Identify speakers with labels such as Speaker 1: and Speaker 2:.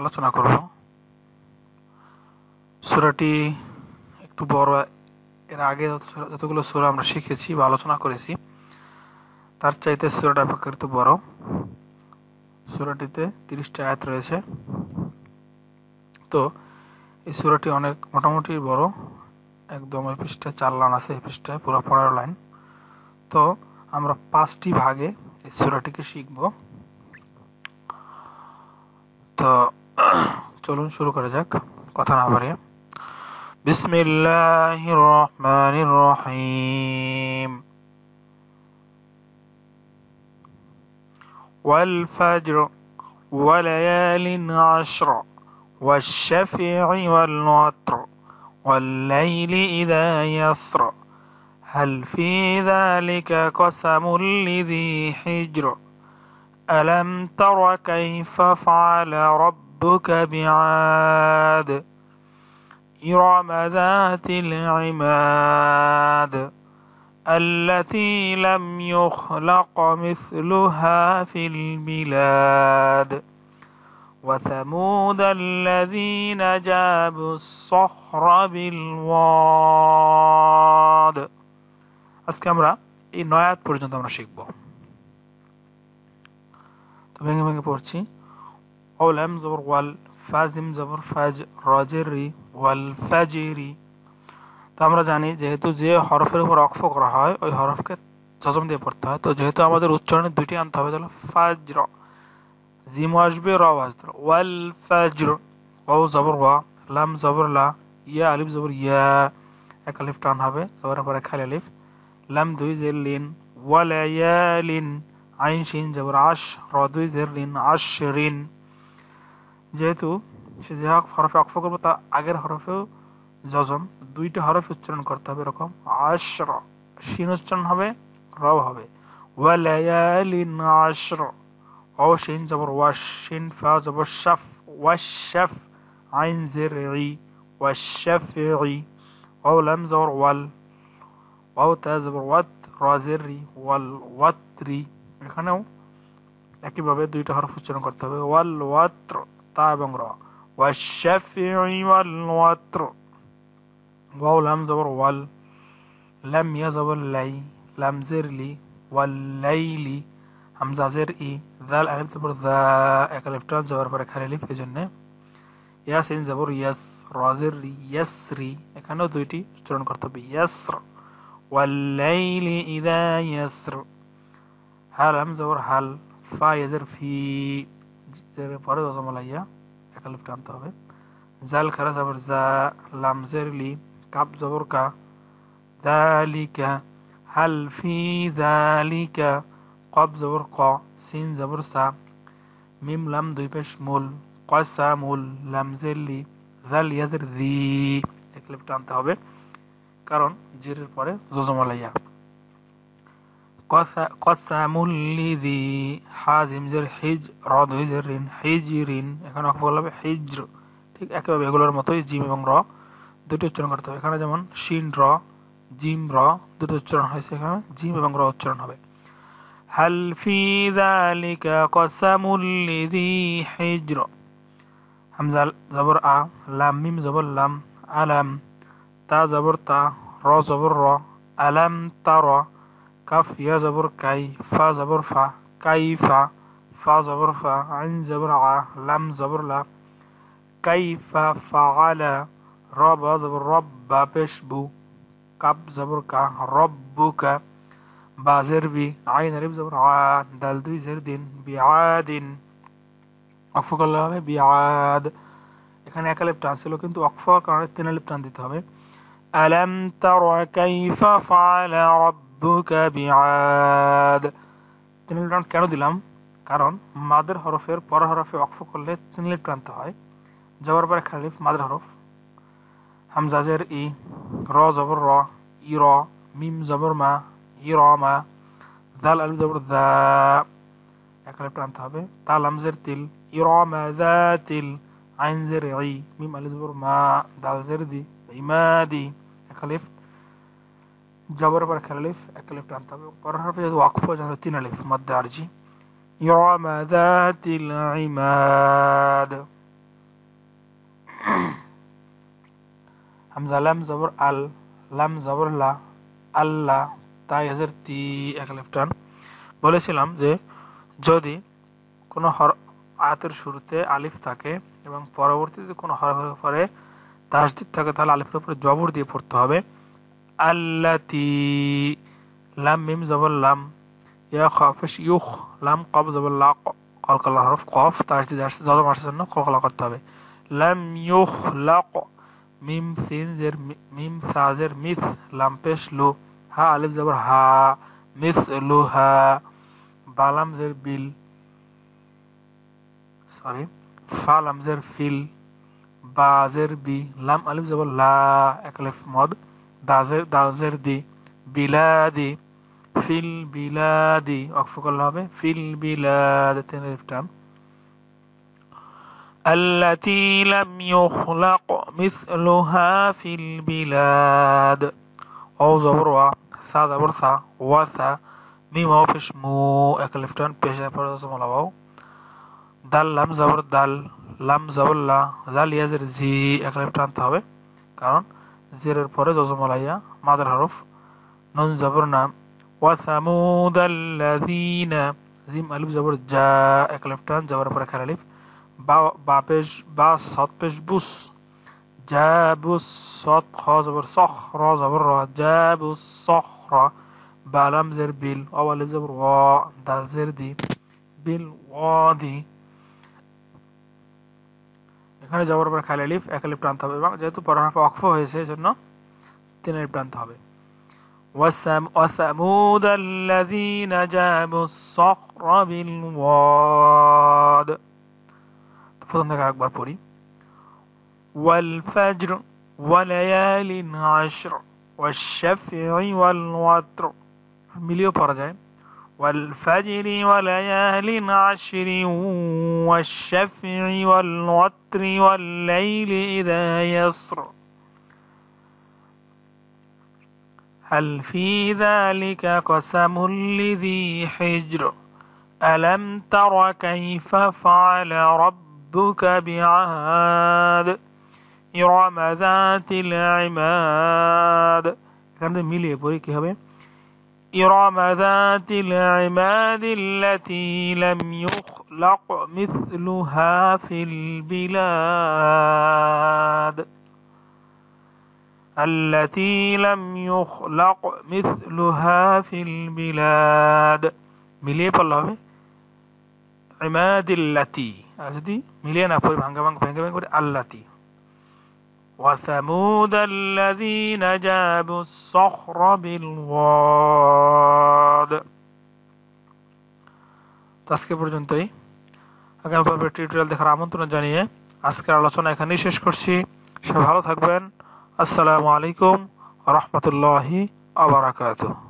Speaker 1: আলোচনা করব সুরাটি একটু বড় এর আগে যতগুলো সুরা আমরা শিখেছি বা আলোচনা করেছি তার চাইতে সুরাটা অপেক্ষাকৃত বড় সুরাটিতে তিরিশটা আয়াত রয়েছে তো এই সুরাটি অনেক মোটামুটি বড় একদম এই পৃষ্ঠায় চার লাইন আছে এই পৃষ্ঠায় পুরো পনেরো লাইন তো আমরা পাঁচটি ভাগে এই সুরাটিকে শিখবো তো চলুন শুরু করা যাক কথা না বাড়িয়ে بسم الله الرحمن والفجر وليال عشر والشفع والوتر والليل إذا يسر هل في ذلك قسم لذي حجر ألم تر كيف فعل ربك بعاد إرم ذات العماد التي لم يخلق مثلها في البلاد وثمود الذين جابوا الصخر بالواد أسكامرا إنوات এই নয়াত পর্যন্ত আমরা ভেঙে ভেঙে পড়ছি অলাম জবর ওয়াল ফাজিম জবর ফাজ রজের রি ওয়াল ফাজেরি তো আমরা জানি যেহেতু যে হরফের উপর অক্ষ করা হয় ওই হরফকে জজম দিয়ে পড়তে হয় তো যেহেতু আমাদের উচ্চারণে দুটি আনতে হবে তাহলে ফাজর জিম আসবে র আসবে ওয়াল ফাজর ও জবর ওয়া লাম জবর লা ইয়া আলিফ জবর ইয়া এক আলিফ টান হবে জবর পরে খালি আলিফ লাম দুই জের লিন লিন আইন শিন জবর আশ রদুই জের ঋণ আশ ঋণ যেহেতু সে যে হরফে অক্ষ করব তা আগের হরফেও যজম দুইটা হরফে উচ্চারণ করতে হবে এরকম আশ্র শীন উচ্চারণ হবে র হবে ওয়ালায়ালিন আশর অশিন জবর ওয়াশিন ফা জবর শাফ ওয়াশাফ আইন জের রি ওয়াশাফ ই ও লাম জবর ওয়াল ওয়াও তা জবর ওয়াত র জের রি ওয়াল ওয়াত রি এখানেও একইভাবে দুইটা হরফ উচ্চারণ করতে হবে ওয়াল ওয়াত্র তা এবং র والشفعي والوتر واو ওয়াল زبر وال لم يزبر لي لام زر لي والليل همزة زر اي ذال الف زبر ذا اكلف تام زبر پر اکھر الف এজন্য ইয়াসিন জবর ইয়াস রাজির ইয়াসরি এখানেও দুইটি উচ্চারণ করতে হবে ইয়াসর ওয়াল লাইলি ইযা ইয়াসর হাল হামজা ওর হাল ফা এজের ফি পরে জমালাইয়া একা লিফট আনতে হবে জাল খারা যাবর জা লাম লি কাপ জবর কা দালিকা হাল ফি জালিকা কব জবর ক সিন জবর সা মিম লাম দুই পেশ মূল কসা মূল লাম লি জাল ইয়াদের দি এক লিফট আনতে হবে কারণ জিরের পরে জজমালাইয়া কসামুল লিদি হাজিম জের হিজ রদ হিজের ঋণ হিজ ঋণ এখানে অক্ষ হবে হিজর ঠিক একেভাবে এগুলোর মতোই জিম এবং র দুটি উচ্চারণ করতে হবে এখানে যেমন শিন র জিম র দুটি উচ্চারণ হয়েছে এখানে জিম এবং র উচ্চারণ হবে হাল ফি যালিকা হিজর হামজা জবর আ লাম মিম জবর লাম আলাম তা জবর তা র জবর র আলাম তারা কাফ ইয়া জবর কাই ফা জবর ফা কাই ফা ফা জবর ফা আইন জবর আ লাম জবর লা কাই ফা ফা আলা রব জবর রব বা পেশবু কাপ জবর কা রব বুকা বা জের বি আইন আরিফ জবর আ দাল দুই জের দিন বি এখানে এক আলিপ টান কিন্তু অক্ফ কারণে তিন আলিপ টান দিতে হবে আলাম তারা কাইফা ফাআলা রাব্ব রব্বুকা বিআদ তিনলি টান কেন দিলাম কারণ মাদের হরফের পর হরফে অক্ফ করলে তিনলিপ টানতে হয় জবর পরে খালিফ মাদের হরফ হামজাজের ই র জবর র ই র মিম জবর মা ই র মা দাল আলু জবর দা একালে টানতে হবে তাল আমজের তিল ই র মা দা তিল আইন জের ই মিম আলু জবর মা দাল জের দি ইমা দি একালিফ জবর পর খেলা লিফ এক লিফ টানতে হবে পরের পর যদি ওয়াকফ হয়ে যাবে তিন লিফ মধ্যে আরজি يرام ذات হামজা লাম জবর আল লাম জবর লা আল্লাহ তাই হাজার তি এক লিফ টান বলেছিলাম যে যদি কোনো হর আয়াতের শুরুতে আলিফ থাকে এবং পরবর্তীতে কোনো হরফের পরে তাসদিদ থাকে তাহলে আলিফের উপরে জবর দিয়ে পড়তে হবে আল্লাতি লাম মিম জবর লাম ইয়া খফিস ইউখ লাম কব জবর লা কলকলা হরফ কফ তার যদি আসছে জজম আসার জন্য কলকলা করতে হবে লাম ইউখ লাক মিম সিন জের মিম সাজের মিস লাম পেশ লু হা আলিফ জবর হা মিস লু হা বালাম জের বিল সরি ফা জের ফিল বাজের বি লাম আলিফ জবর লা এক মদ দাউজের জের দি বিলাদি ফিল বিলাদি অক্ফ করলে হবে ফিল বিলাদ তিন টার্ম التي لم يخلق مثلها في البلاد أو زبروا سا زبر سا وسا ميم أو فيش مو أكلفتان بيش أبرز ملاو دال لم زبر دال لم زبر لا ইয়াজের يزر زي টানতে হবে كارون জেরের পরে জজমল আইয়া মাদার হরফ নুন জবর না وثمود الذين زيم ألف زبر جاء أكلف تان زبر برك ألف با با بيش با صاد بيش بوس جاء بوس صاد خا زبر صخرة زبر را جاء بوس صخرة بالام زر بيل أول زبر وا دال زر دي بيل وادي এখানে জবর পর খালি আলিফ এক আলিফ টানতে হবে এবং যেহেতু পরহাফা অক্ষ হয়েছে এজন্য তিন আলিফ টানতে হবে ওয়াসাম وثمود الذين جابوا الصخر ওয়াদ প্রথম থেকে আরেকবার পড়ি ওয়াল والفجر وليال عشر والشفع والوتر মিলিয়েও পড়া যায় والفجر وليال عشر والشفع والوتر والليل إذا يسر هل في ذلك قسم لذي حجر ألم تر كيف فعل ربك بعاد إرم ذات العماد এখানে মিলিয়ে পড়ি কি হবে إرم ذات العماد التي لم يخلق مثلها في البلاد التي لم يخلق مثلها في البلاد ملي بالله عماد التي أجدي ملي أنا भांगे भांगे भांगे भांगे وثمود الذين جابوا الصخر بالواد তাসকে পর্যন্তই আগামী পর্বে টিউটোরিয়াল দেখার আমন্ত্রণ জানিয়ে আজকের আলোচনা এখানেই শেষ করছি সবাই ভালো থাকবেন আসসালামু আলাইকুম রহমতুল্লাহি আবরাকাতুহ